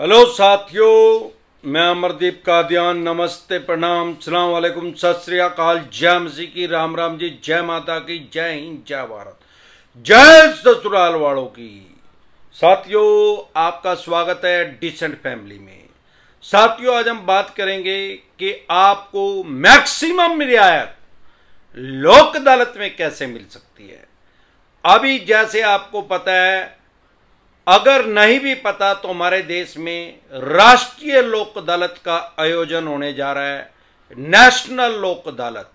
hello साथियों मैं अमरदीप कादियान नमस्ते प्रणाम सलाम वालेकुम सत श्री अकाल जय मसीह की राम राम जी जय माता की जय हिंद जय भारत जय ससुराल वालों की साथियों आपका स्वागत है डिसेंट फैमिली में साथियों आज हम बात करेंगे कि आपको मैक्सिमम रियायत लोक अदालत में कैसे मिल सकती है अभी जैसे आपको पता है अगर नहीं भी पता तो हमारे देश में राष्ट्रीय लोक अदालत का आयोजन होने जा रहा है नेशनल लोक अदालत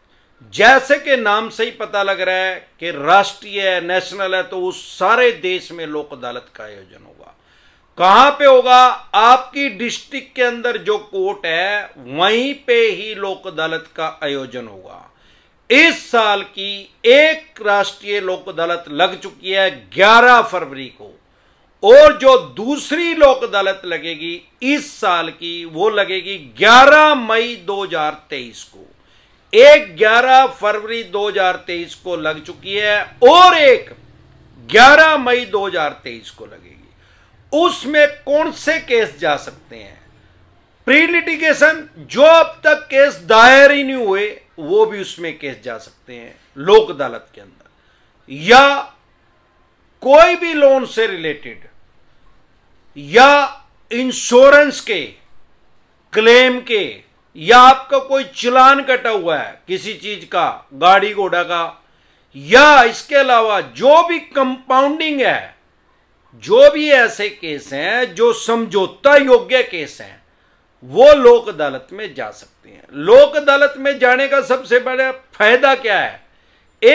जैसे के नाम से ही पता लग रहा है कि राष्ट्रीय है नेशनल है तो उस सारे देश में लोक अदालत का आयोजन होगा कहां पे होगा आपकी डिस्ट्रिक्ट के अंदर जो कोर्ट है वहीं पे ही लोक अदालत का आयोजन होगा इस साल की एक राष्ट्रीय लोक अदालत लग चुकी है 11 फरवरी को और जो दूसरी लोक अदालत लगेगी इस साल की वो लगेगी 11 मई 2023 को एक 11 फरवरी 2023 को लग चुकी है और एक 11 मई 2023 को लगेगी उसमें कौन से केस जा सकते हैं प्री लिटिगेशन जो अब तक केस दायर ही नहीं हुए वो भी उसमें केस जा सकते हैं लोक अदालत के अंदर या कोई भी लोन से रिलेटेड या इंश्योरेंस के क्लेम के या आपका कोई चलान कटा हुआ है किसी चीज का गाड़ी घोड़ा का या इसके अलावा जो भी कंपाउंडिंग है जो भी ऐसे केस हैं जो समझौता योग्य केस हैं वो लोक अदालत में जा सकते हैं लोक अदालत में जाने का सबसे बड़ा फायदा क्या है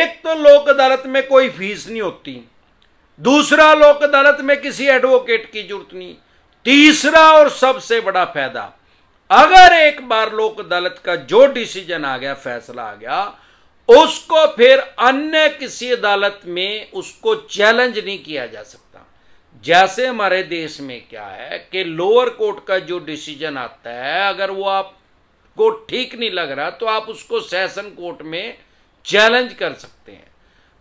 एक तो लोक अदालत में कोई फीस नहीं होती दूसरा लोक अदालत में किसी एडवोकेट की जरूरत नहीं तीसरा और सबसे बड़ा फायदा अगर एक बार लोक अदालत का जो डिसीजन आ गया फैसला आ गया उसको फिर अन्य किसी अदालत में उसको चैलेंज नहीं किया जा सकता जैसे हमारे देश में क्या है कि लोअर कोर्ट का जो डिसीजन आता है अगर वो आपको ठीक नहीं लग रहा तो आप उसको सेशन कोर्ट में चैलेंज कर सकते हैं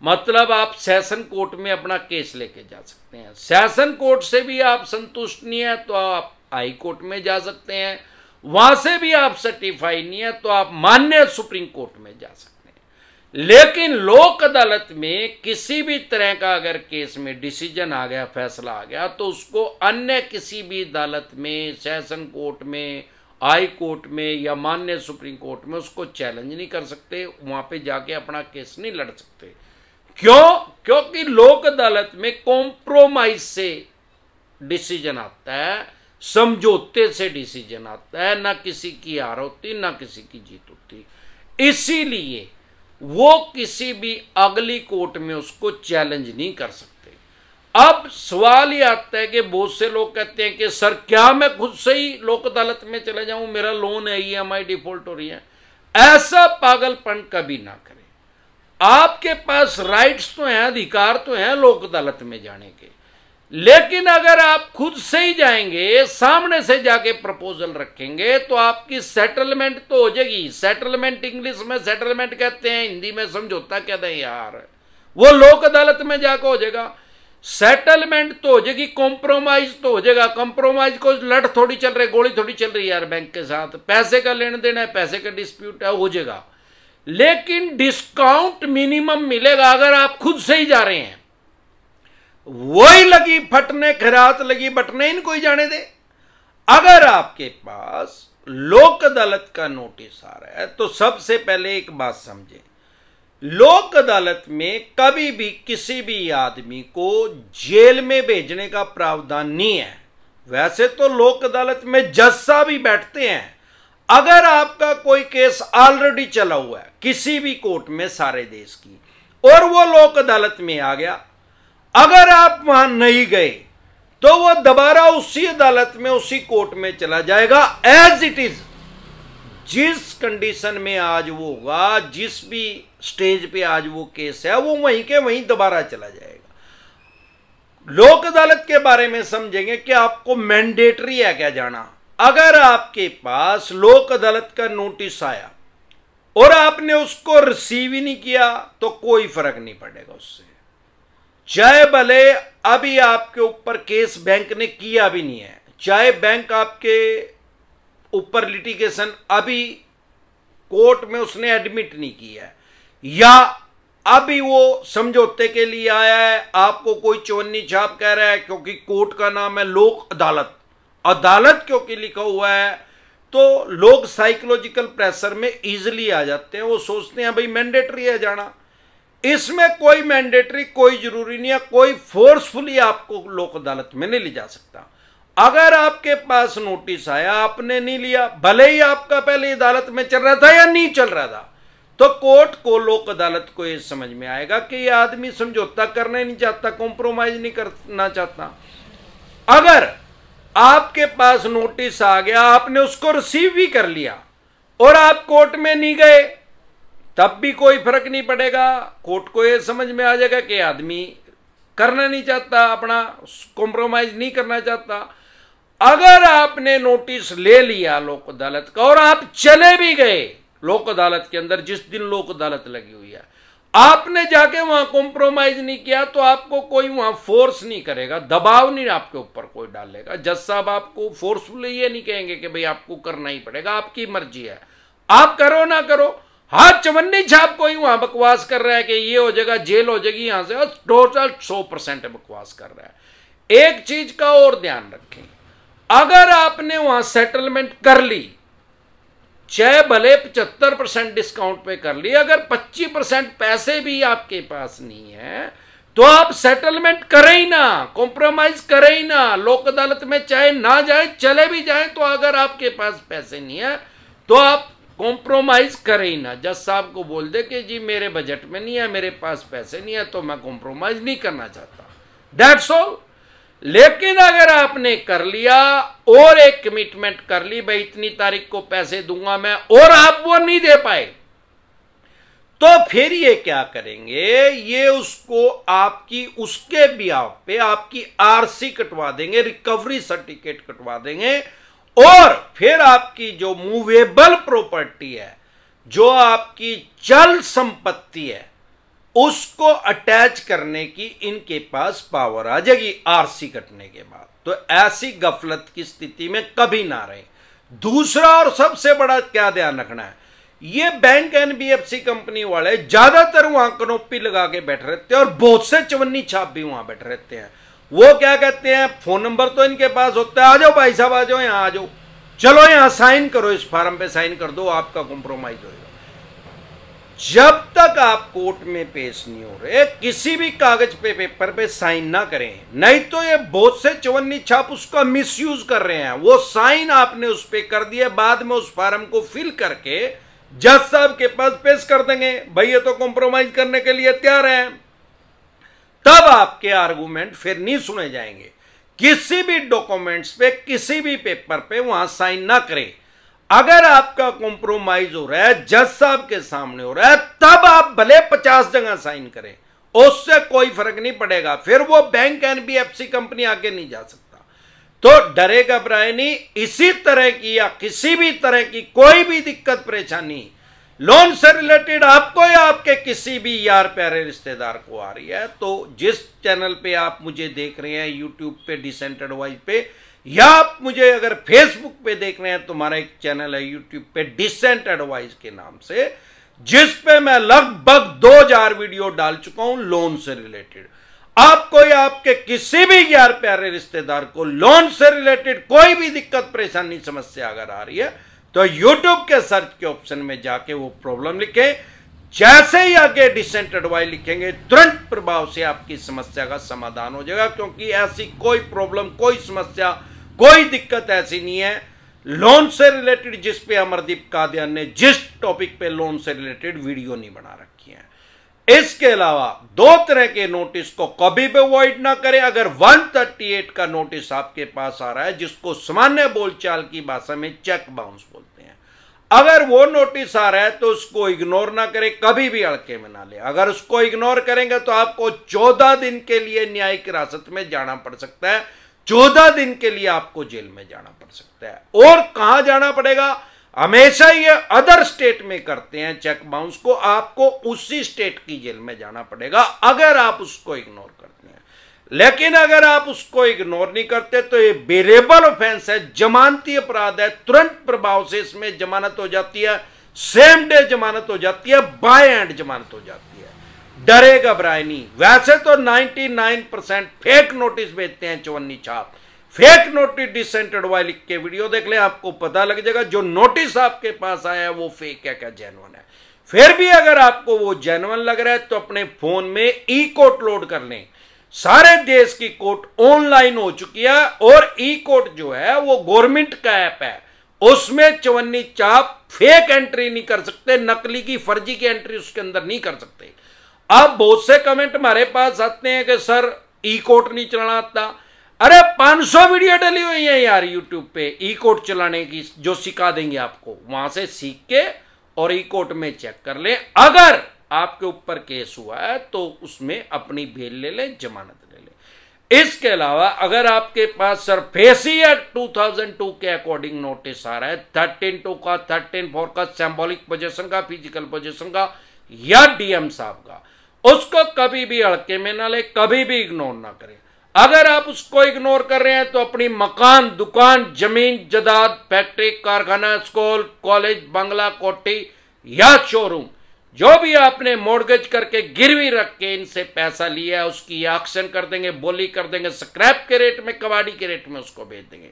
मतलब आप सेशन कोर्ट में अपना केस लेके जा सकते हैं सेशन कोर्ट से भी आप संतुष्ट नहीं है तो आप हाई कोर्ट में जा सकते हैं वहां से भी आप सर्टिफाई नहीं है तो आप मान्य सुप्रीम कोर्ट में जा सकते हैं लेकिन लोक अदालत में किसी भी तरह का अगर केस में डिसीजन आ गया फैसला आ गया तो उसको अन्य किसी भी अदालत में सेशन कोर्ट में हाई कोर्ट में या मान्य सुप्रीम कोर्ट में उसको चैलेंज नहीं कर सकते वहां पे जाके अपना केस नहीं लड़ सकते क्यों क्योंकि लोक अदालत में कॉम्प्रोमाइज से डिसीजन आता है समझौते से डिसीजन आता है ना किसी की हार होती ना किसी की जीत होती इसीलिए वो किसी भी अगली कोर्ट में उसको चैलेंज नहीं कर सकते अब सवाल ये आता है कि बहुत से लोग कहते हैं कि सर क्या मैं खुद से ही लोक अदालत में चले जाऊं मेरा लोन है ई एम आई डिफॉल्ट हो रही है ऐसा पागलपन कभी ना करें आपके पास राइट्स तो हैं अधिकार तो हैं लोक अदालत में जाने के लेकिन अगर आप खुद से ही जाएंगे सामने से जाके प्रपोजल रखेंगे तो आपकी सेटलमेंट तो हो जाएगी सेटलमेंट इंग्लिश में सेटलमेंट कहते हैं हिंदी में समझौता कहते हैं यार वो लोक अदालत में जाकर हो जाएगा सेटलमेंट तो हो जाएगी कॉम्प्रोमाइज तो हो जाएगा कॉम्प्रोमाइज को लट थोड़ी चल रही गोली थोड़ी चल रही है यार बैंक के साथ पैसे का लेन देन है पैसे का डिस्प्यूट है हो जाएगा लेकिन डिस्काउंट मिनिमम मिलेगा अगर आप खुद से ही जा रहे हैं वही लगी फटने खरात लगी बटने इनको ही जाने दे अगर आपके पास लोक अदालत का नोटिस आ रहा है तो सबसे पहले एक बात समझे लोक अदालत में कभी भी किसी भी आदमी को जेल में भेजने का प्रावधान नहीं है वैसे तो लोक अदालत में जज साहब ही बैठते हैं अगर आपका कोई केस ऑलरेडी चला हुआ है किसी भी कोर्ट में सारे देश की और वो लोक अदालत में आ गया अगर आप वहां नहीं गए तो वो दोबारा उसी अदालत में उसी कोर्ट में चला जाएगा एज इट इज जिस कंडीशन में आज वो होगा जिस भी स्टेज पे आज वो केस है वो वहीं के वहीं दोबारा चला जाएगा लोक अदालत के बारे में समझेंगे कि आपको मैंडेटरी है क्या जाना अगर आपके पास लोक अदालत का नोटिस आया और आपने उसको रिसीव ही नहीं किया तो कोई फर्क नहीं पड़ेगा उससे चाहे भले अभी आपके ऊपर केस बैंक ने किया भी नहीं है चाहे बैंक आपके ऊपर लिटिगेशन अभी कोर्ट में उसने एडमिट नहीं किया है या अभी वो समझौते के लिए आया है आपको कोई चौनी छाप कह रहा है क्योंकि कोर्ट का नाम है लोक अदालत अदालत क्योंकि लिखा हुआ है तो लोग साइकोलॉजिकल प्रेशर में इजिली आ जाते हैं वो सोचते हैं भाई मैंडेटरी है जाना इसमें कोई मैंडेटरी कोई जरूरी नहीं है कोई फोर्सफुली आपको लोक अदालत में नहीं ले जा सकता अगर आपके पास नोटिस आया आपने नहीं लिया भले ही आपका पहले अदालत में चल रहा था या नहीं चल रहा था तो कोर्ट को लोक अदालत को यह समझ में आएगा कि यह आदमी समझौता करना नहीं चाहता कॉम्प्रोमाइज नहीं करना चाहता अगर आपके पास नोटिस आ गया आपने उसको रिसीव भी कर लिया और आप कोर्ट में नहीं गए तब भी कोई फर्क नहीं पड़ेगा कोर्ट को यह समझ में आ जाएगा कि आदमी करना नहीं चाहता अपना कॉम्प्रोमाइज नहीं करना चाहता अगर आपने नोटिस ले लिया लोक अदालत का और आप चले भी गए लोक अदालत के अंदर जिस दिन लोक अदालत लगी हुई है आपने जाके वहां कॉम्प्रोमाइज नहीं किया तो आपको कोई वहां फोर्स नहीं करेगा दबाव नहीं आपके ऊपर कोई डालेगा जज साहब आपको फोर्सफुली ये नहीं कहेंगे कि भाई आपको करना ही पड़ेगा आपकी मर्जी है आप करो ना करो हाथ चवन्नी छाप कोई वहां बकवास कर रहा है कि ये हो जाएगा जेल हो जाएगी यहां से टोटल सौ परसेंट बकवास कर रहा है एक चीज का और ध्यान रखें अगर आपने वहां सेटलमेंट कर ली चाहे भले पचहत्तर परसेंट डिस्काउंट पे कर लिए अगर पच्चीस परसेंट पैसे भी आपके पास नहीं है तो आप सेटलमेंट करें ही ना कॉम्प्रोमाइज करें ही ना लोक अदालत में चाहे ना जाए चले भी जाए तो अगर आपके पास पैसे नहीं है तो आप कॉम्प्रोमाइज करें ही ना जज साहब को बोल दे कि जी मेरे बजट में नहीं है मेरे पास पैसे नहीं है तो मैं कॉम्प्रोमाइज नहीं करना चाहता डेट्स ऑल लेकिन अगर आपने कर लिया और एक कमिटमेंट कर ली भाई इतनी तारीख को पैसे दूंगा मैं और आप वो नहीं दे पाए तो फिर ये क्या करेंगे ये उसको आपकी उसके बिहाव पे आपकी आरसी कटवा देंगे रिकवरी सर्टिफिकेट कटवा देंगे और फिर आपकी जो मूवेबल प्रॉपर्टी है जो आपकी चल संपत्ति है उसको अटैच करने की इनके पास पावर आ जाएगी आरसी कटने के बाद तो ऐसी गफलत की स्थिति में कभी ना रहे दूसरा और सबसे बड़ा क्या ध्यान रखना है ये बैंक एनबीएफसी कंपनी वाले ज्यादातर वहां कनोपी लगा के बैठ रहते हैं और बहुत से चवन्नी छाप भी वहां बैठ रहते हैं वो क्या कहते हैं फोन नंबर तो इनके पास होता है आ जाओ भाई साहब आ जाओ यहां आ जाओ चलो यहां साइन करो इस फार्म पे साइन कर दो आपका कॉम्प्रोमाइज होगा जब तक आप कोर्ट में पेश नहीं हो रहे किसी भी कागज पे पेपर पे साइन ना करें नहीं तो ये बहुत से चवन्नी छाप उसका मिसयूज कर रहे हैं वो साइन आपने उस पर कर दिया बाद में उस फार्म को फिल करके जज साहब के पास पेश कर देंगे भाई ये तो कॉम्प्रोमाइज करने के लिए तैयार हैं तब आपके आर्गूमेंट फिर नहीं सुने जाएंगे किसी भी डॉक्यूमेंट्स पे किसी भी पेपर पे वहां साइन ना करें अगर आपका कॉम्प्रोमाइज हो रहा है जज साहब के सामने हो रहा है तब आप भले पचास जगह साइन करें उससे कोई फर्क नहीं पड़ेगा फिर वो बैंक एनबीएफसी कंपनी आगे नहीं जा सकता तो डरे घबराए नहीं इसी तरह की या किसी भी तरह की कोई भी दिक्कत परेशानी लोन से रिलेटेड आपको या आपके किसी भी यार प्यारे रिश्तेदार को आ रही है तो जिस चैनल पे आप मुझे देख रहे हैं यूट्यूब पे डिसेंट एडवाइज पे या आप मुझे अगर फेसबुक पे देख रहे हैं तो हमारा एक चैनल है यूट्यूब पे डिसेंट एडवाइस के नाम से जिस पे मैं लगभग 2000 वीडियो डाल चुका हूं लोन से रिलेटेड आपको या आपके किसी भी यार प्यारे रिश्तेदार को लोन से रिलेटेड कोई भी दिक्कत परेशानी समस्या अगर आ रही है तो यूट्यूब के सर्च के ऑप्शन में जाके वो प्रॉब्लम लिखे जैसे ही आगे डिसेंट एडवाइस लिखेंगे तुरंत प्रभाव से आपकी समस्या का समाधान हो जाएगा क्योंकि ऐसी कोई प्रॉब्लम कोई समस्या कोई दिक्कत ऐसी नहीं है लोन से रिलेटेड जिस पे अमरदीप कादयान ने जिस टॉपिक पे लोन से रिलेटेड वीडियो नहीं बना रखी है इसके अलावा दो तरह के नोटिस को कभी भी अवॉइड ना करें अगर 138 का नोटिस आपके पास आ रहा है जिसको सामान्य बोलचाल की भाषा में चेक बाउंस बोलते हैं अगर वो नोटिस आ रहा है तो उसको इग्नोर ना करें कभी भी अड़के में ना ले अगर उसको इग्नोर करेंगे तो आपको चौदह दिन के लिए न्यायिक हिरासत में जाना पड़ सकता है चौदह दिन के लिए आपको जेल में जाना पड़ सकता है और कहा जाना पड़ेगा हमेशा ये अदर स्टेट में करते हैं चेक बाउंस को आपको उसी स्टेट की जेल में जाना पड़ेगा अगर आप उसको इग्नोर करते हैं लेकिन अगर आप उसको इग्नोर नहीं करते तो ये बेरेबल ऑफेंस है जमानती अपराध है तुरंत प्रभाव से इसमें जमानत हो जाती है सेम डे जमानत हो जाती है बाय एंड जमानत हो जाती है डरे घबराए नहीं वैसे तो 99 परसेंट फेक नोटिस भेजते हैं चौवन्नी छाप फेक नोटिस डिसेंटेड वाई लिख के वीडियो देख ले आपको पता लग जाएगा जो नोटिस आपके पास आया है वो फेक है क्या जेनवन है फिर भी अगर आपको वो जेनवन लग रहा है तो अपने फोन में ई कोर्ट लोड कर लें सारे देश की कोर्ट ऑनलाइन हो चुकी है और ई कोर्ट जो है वो गवर्नमेंट का ऐप है उसमें चवन्नी चाप फेक एंट्री नहीं कर सकते नकली की फर्जी की एंट्री उसके अंदर नहीं कर सकते अब बहुत से कमेंट हमारे पास आते हैं कि सर ई कोर्ट नहीं चलाना आता अरे 500 वीडियो डली हुई है यार यूट्यूब पे ई कोर्ट चलाने की जो सिखा देंगे आपको वहां से सीख के और ई कोर्ट में चेक कर लें अगर आपके ऊपर केस हुआ है तो उसमें अपनी भेल ले लें जमानत ले लें इसके अलावा अगर आपके पास सर फेसी एक्ट 2002 के अकॉर्डिंग नोटिस आ रहा है थर्टीन टू का थर्टीन फोर का सैम्बॉलिक पोजेशन का फिजिकल पोजेशन का या डीएम साहब का उसको कभी भी अड़के में ना ले कभी भी इग्नोर ना करें अगर आप उसको इग्नोर कर रहे हैं तो अपनी मकान दुकान जमीन जदाद फैक्ट्री कारखाना स्कूल कॉलेज बंगला कोठी या शोरूम जो भी आपने मोडगेज करके गिरवी रख के इनसे पैसा लिया उसकी एक्शन कर देंगे बोली कर देंगे स्क्रैप के रेट में कबाड़ी के रेट में उसको भेज देंगे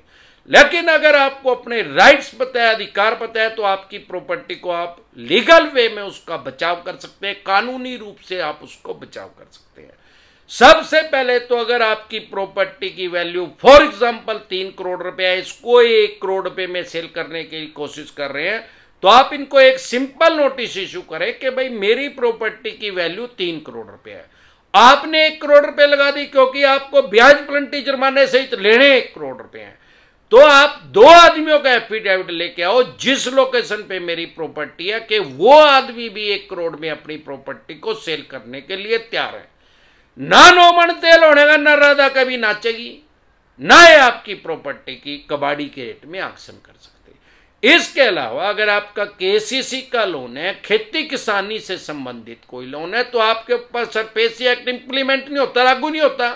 लेकिन अगर आपको अपने राइट्स पता है अधिकार पता है तो आपकी प्रॉपर्टी को आप लीगल वे में उसका बचाव कर सकते हैं कानूनी रूप से आप उसको बचाव कर सकते हैं सबसे पहले तो अगर आपकी प्रॉपर्टी की वैल्यू फॉर एग्जांपल तीन करोड़ रुपए है इसको एक करोड़ रुपए में सेल करने की कोशिश कर रहे हैं तो आप इनको एक सिंपल नोटिस इश्यू करें कि भाई मेरी प्रॉपर्टी की वैल्यू तीन करोड़ रुपए है आपने एक करोड़ रुपए लगा दी क्योंकि आपको ब्याज प्लंटी जुर्माने सहित लेने एक करोड़ रुपए हैं तो आप दो आदमियों का एफिडेविट लेके आओ जिस लोकेशन पे मेरी प्रॉपर्टी है कि वो आदमी भी एक करोड़ में अपनी प्रॉपर्टी को सेल करने के लिए तैयार है ना नोमन तेल का ना राधा कभी नाचेगी ना ये आपकी प्रॉपर्टी की कबाड़ी के रेट में आक्षन कर सकते इसके अलावा अगर आपका केसीसी का लोन है खेती किसानी से संबंधित कोई लोन है तो आपके ऊपर सरफेसी एक्ट इंप्लीमेंट नहीं होता लागू नहीं होता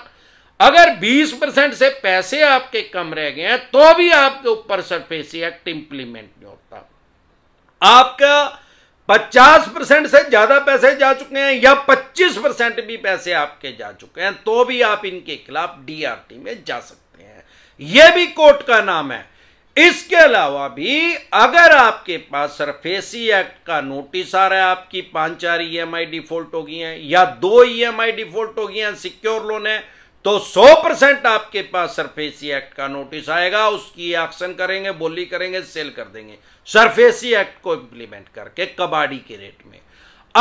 अगर 20 परसेंट से पैसे आपके कम रह गए हैं तो भी आपके ऊपर सरफेस एक्ट इंप्लीमेंट नहीं होता आपका 50 परसेंट से ज्यादा पैसे जा चुके हैं या 25 परसेंट भी पैसे आपके जा चुके हैं तो भी आप इनके खिलाफ डीआरटी में जा सकते हैं यह भी कोर्ट का नाम है इसके अलावा भी अगर आपके पास सरफेसी एक्ट का नोटिस आ रहा है आपकी पांच चार ई e डिफॉल्ट हो गई हैं या दो ई e डिफॉल्ट हो गई हैं सिक्योर लोन है तो 100 परसेंट आपके पास सरफेसी एक्ट का नोटिस आएगा उसकी एक्शन करेंगे बोली करेंगे सेल कर देंगे सरफेसी एक्ट को इंप्लीमेंट करके कबाड़ी के रेट में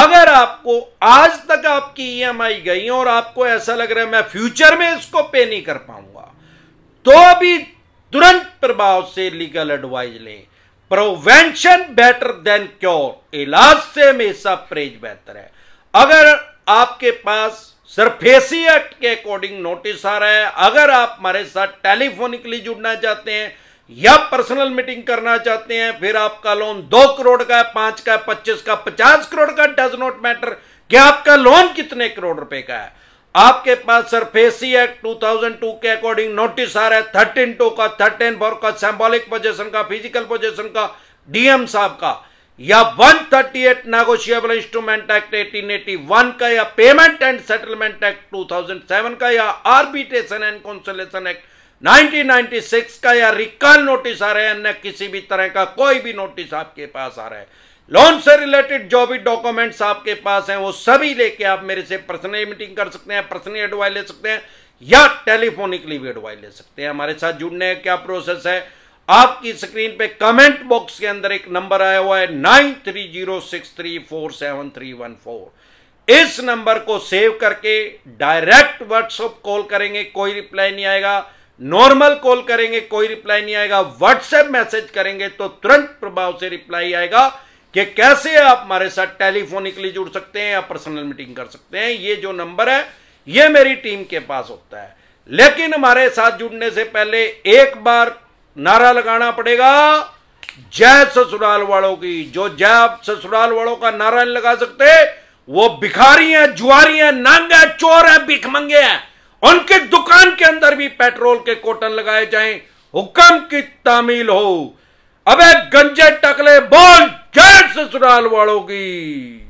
अगर आपको आज तक आपकी ईएमआई e गई और आपको ऐसा लग रहा है मैं फ्यूचर में इसको पे नहीं कर पाऊंगा तो अभी तुरंत प्रभाव से लीगल एडवाइज लें प्रोवेंशन बेटर देन क्योर इलाज से हमेशा परेज बेहतर है अगर आपके पास सरफेसी एक्ट के अकॉर्डिंग नोटिस आ रहा है अगर आप हमारे साथ टेलीफोनिकली जुड़ना चाहते हैं या पर्सनल मीटिंग करना चाहते हैं फिर आपका लोन दो करोड़ का है पांच का है पच्चीस का पचास करोड़ का डज नॉट मैटर कि आपका लोन कितने करोड़ रुपए का है आपके पास सरफेसी एक्ट 2002 के अकॉर्डिंग नोटिस आ रहा है थर्टीन टू का थर्टीन फोर का सिंबॉलिक पोजेशन का फिजिकल पोजिशन का डीएम साहब का या 138 negotiable instrument act eighteen one का या पेमेंट एंड सेटलमेंट एक्ट 2007 का या आर्बिट्रेशन एंड कॉन्सलेशन एक्ट 1996 का या रिकॉल नोटिस आ रहे हैं अन्य किसी भी तरह का कोई भी नोटिस आपके पास आ रहा है लोन से रिलेटेड जो भी डॉक्यूमेंट्स आपके पास हैं वो सभी लेके आप मेरे से पर्सनली मीटिंग कर सकते हैं पर्सनली एडवाइस ले सकते हैं या टेलीफोनिकली भी एडवाइस ले सकते हैं हमारे साथ जुड़ने का क्या प्रोसेस है आपकी स्क्रीन पे कमेंट बॉक्स के अंदर एक नंबर आया हुआ है nine three zero six three four seven three one four इस नंबर को सेव करके डायरेक्ट व्हाट्सएप कॉल करेंगे कोई रिप्लाई नहीं आएगा नॉर्मल कॉल करेंगे कोई रिप्लाई नहीं आएगा व्हाट्सएप मैसेज करेंगे तो तुरंत प्रभाव से रिप्लाई आएगा कि कैसे आप हमारे साथ टेलीफोनिकली जुड़ सकते हैं या पर्सनल मीटिंग कर सकते हैं ये जो नंबर है ये मेरी टीम के पास होता है लेकिन हमारे साथ जुड़ने से पहले एक बार नारा लगाना पड़ेगा जय ससुराल वालों की जो जय ससुराल वालों का नारा नहीं लगा सकते वो भिखारी हैं जुआरी हैं नांग है चोर है भिखमंगे हैं उनके दुकान के अंदर भी पेट्रोल के कोटन लगाए जाए हुक्म की तामील हो अबे गंजे टकले बोल जय ससुराल वालों की